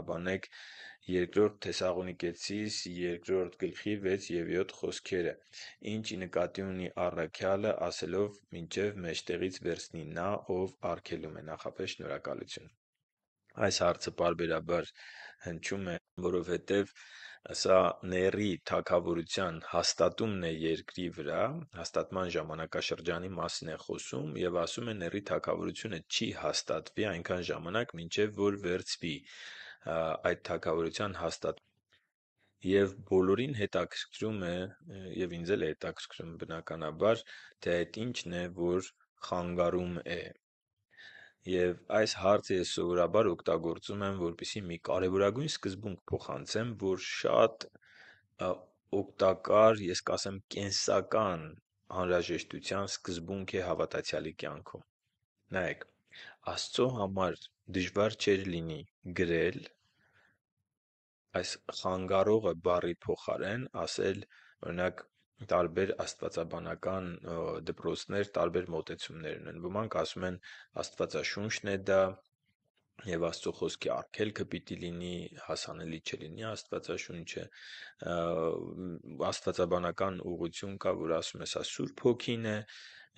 Աբանեք Բ Թեսաղոնիկեցիս 2.6 և 7 խոսքերը, ինչ ի նկատի ունի առաքյալը, ասելով. «Մինչև մեջտեղից վերցնի նա, ով արգելում է» (նախապես շնորհակալություն)։ Այս հարցը պարբերաբար հնչում է, որովհետև սա Նեռի թագավորության հաստատումն է երկրի վրա, հաստատման ժամանակաշրջանի մասին է խոսում և ասում է Նեռի թագավորությունը չի հաստատվի այնքան ժամանակ, մինչև որ վերցվի այդ թագավորության հաստատ եւ բոլորին հետաքրքրում է եւ ինձ էլ է հետաքրքրում բնականաբար թե այդ ինչն է որ խանգարում է եւ այս հարցը ես սովորաբար օգտագործում եմ որպիսի մի կարեւորագույն սկզբունք փոխանցեմ որ շատ օգտակար ես կասեմ կենսական անհրաժեշտության սկզբունք է հավատացյալի կյանքում նայեք Աստծո համար դժվար չէր լինի գրել «խանգարողը» բառի փոխարեն ասել, օրինակ, տարբեր աստվածաբանական դպրոցներ տարբեր մոտեցումներ ունեն։ Ոմանք ասում են Աստվածաշունչն է դա, և Աստծո Խոսքի արգելքը պիտի լինի, հասանելի չլինի Աստվածաշունչը։ Աստվածաբանական ուղղություն կա, որ ասում է, սա Սուրբ Հոգին է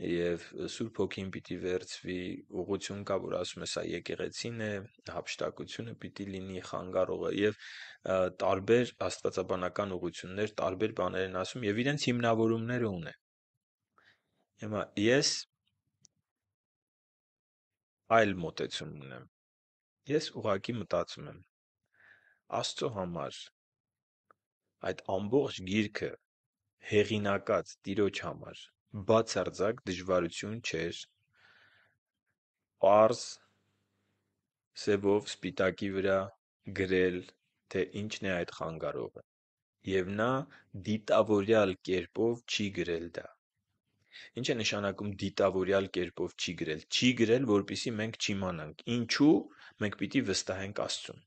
եւ Սուրբ Հոգին պիտի վերցվի ուղություն կա, որ ասում է սա եկեղեցին է, հապշտակությունը պիտի լինի խանգարողը եւ տարբեր աստվածաբանական ուղություններ, տարբեր բաներ են ասում եւ իրենց հիմնավորումները ունեն։ Հիմա ես այլ մտածում ունեմ։ Ես ուղակի մտածում եմ Աստծո համար այդ ամբողջ գիրքը հեղինակած Տիրոջ համար Բացարձակ դժվարություն չէր պարզ սևով սպիտակի վրա գրել, թե ինչն է այդ խանգարողը, և նա դիտավորյալ կերպով չի գրել դա։ Ի՞նչ է նշանակում դիտավորյալ կերպով չի գրել։ Չի գրել, որպեսզի մենք չիմանանք։ Ինչո՞ւ մենք պիտի վստահենք Աստծուն։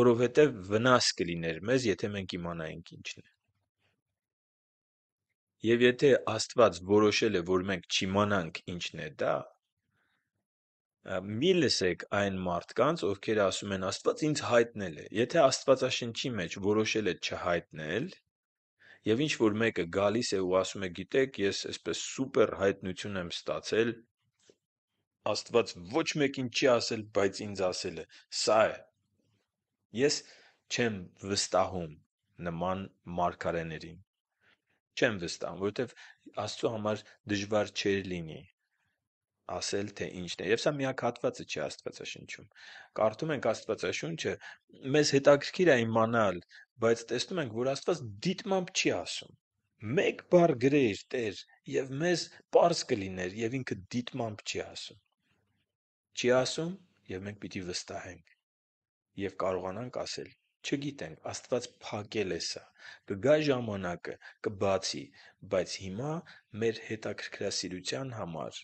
Որովհետև վնաս կլիներ մեզ, եթե մենք իմանայինք ինչն է։ Եվ եթե Աստված որոշել է, որ մենք չիմանանք ինչն է դա, մի լսեք այն մարդկանց, ովքեր ասում են Աստված ինձ հայտնել է։ Եթե Աստվածաշնչի մեջ որոշել է չհայտնել, եւ ինչ որ մեկը գալիս է ու ասում է, գիտեք, ես այսպես սուպեր հայտնություն եմ ստացել, Աստված ոչ մեկին չի ասել, բայց ինձ ասել է։ Սա է։ Ես չեմ վստահում նման մարգարեներին։ Չեմ վստահ, որովհետև Աստծո համար դժվար չէր լինի ասել թե ինչն է։ Եվ սա միակ հատվածը չի Աստվածաշնչում։ Կարդում ենք Աստվածաշունչը, մեզ հետաքրքիր է իմանալ, բայց տեսնում ենք, որ Աստված դիտմամբ չի ասում։ Մեկ բառ գրեր Տեր, եւ մեզ པարզ կլիներ, եւ ինքը դիտմամբ չի ասում։ Չի ասում, եւ մենք պիտի վստահենք եւ կարողանանք ասել չգիտենք, Աստված փակել է սա։ Կգա ժամանակը, կբացի, բայց հիմա մեր հետաքրքրասիրության համար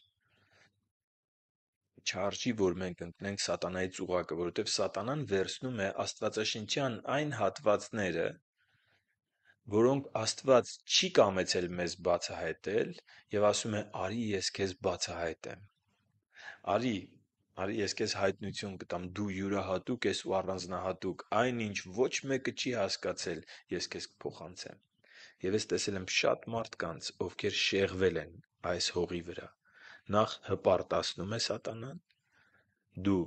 չարժի, որ մենք ընկնենք սատանայի ծուղակը, որովհետև սատանան վերցնում է աստվածաշնչյան այն հատվածները, որոնք Աստված չի կամեցել մեզ բացահայտել եւ ասում է՝ «Արի, ես քեզ բացահայտեմ»։ Արի, Արի ես քեզ հայտնություն կտամ. դու յուրահատուկ ես ու առանձնահատուկ։ Այն, ինչ ոչ մեկը չի հասկացել, ես քեզ կփոխանցեմ։ Եվ ես տեսել եմ շատ մարդկանց, ովքեր շեղվել են այս հողի վրա։ Նախ հպարտացնում է սատանան. «Դու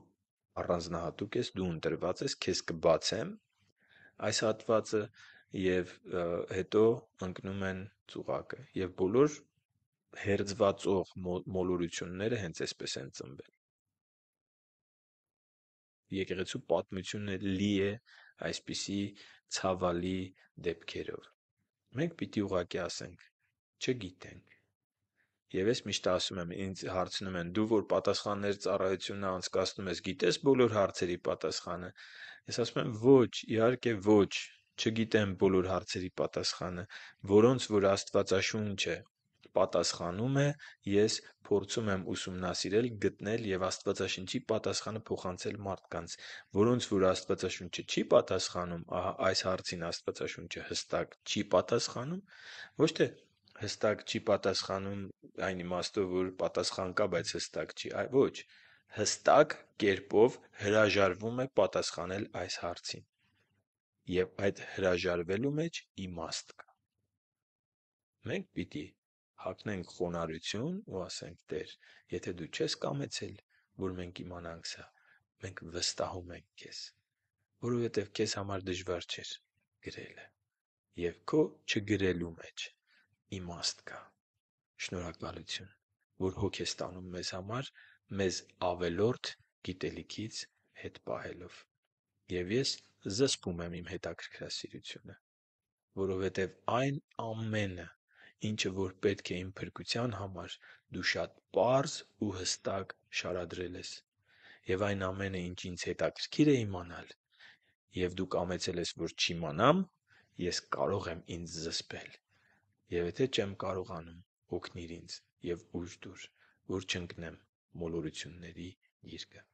առանձնահատուկ ես, դու ընտրված ես, քեզ կբացեմ» այս հատվածը, և հետո ընկնում են ծուղակը։ Եվ բոլոր հերձվածող մոլորությունները հենց այսպես են ծնվել եկեղեցու պատմությունը լի է այսպիսի ցավալի դեպքերով։ Մենք պիտի ուղակի ասենք. չգիտենք։ Եվ ես միշտ ասում եմ, ինձ հարցնում են՝ դու որ պատասխաններ ծառայությունը անցկացնում ես, գիտե՞ս բոլոր հարցերի պատասխանը։ Ես ասում եմ՝ ոչ, իհարկե ոչ, չգիտեմ բոլոր հարցերի պատասխանը, որոնց որ Աստվածաշունչ է, պատասխանում է, ես փորձում եմ ուսումնասիրել, գտնել եւ Աստվածաշնչի պատասխանը փոխանցել մարդկանց։ Որոնց որ Աստվածաշունչը չի պատասխանում, ահա այս հարցին Աստվածաշունչը հստակ չի պատասխանում, ոչ թե հստակ չի պատասխանում այն իմաստով, որ պատասխան կա, բայց հստակ չի, այ ոչ, հստակ կերպով հրաժարվում է պատասխանել այս հարցին։ Եվ այդ հրաժարվելու մեջ իմաստ կա։ Մենք պիտի հակնենք խոնարհություն ու ասենք Տեր, եթե դու չես կամեցել, որ մենք իմանանք սա, մենք վստահում ենք քեզ, որովհետև քեզ համար դժվար չէր գրելը։ Եվ քո չգրելու մեջ իմաստ կա։ Շնորհակալություն, որ հոգ ես տանում մեզ համար, մեզ ավելորդ գիտելիքից հետ պահելով։ Եվ ես զսպում եմ իմ հետաքրքրասիրությունը, որովհետև այն ամենը, ինչը որ պետք է իմ փրկության համար, դու շատ պարզ ու հստակ շարադրել ես։ Եվ այն ամենը, ինչ ինձ հետաքրքիր է իմանալ, և դու կամեցել ես, որ չիմանամ, ես կարող եմ ինձ զսպել։ Եվ եթե չեմ կարողանում, օգնիր ինձ և ուժ տուր, որ չընկնեմ մոլորությունների գիրկը։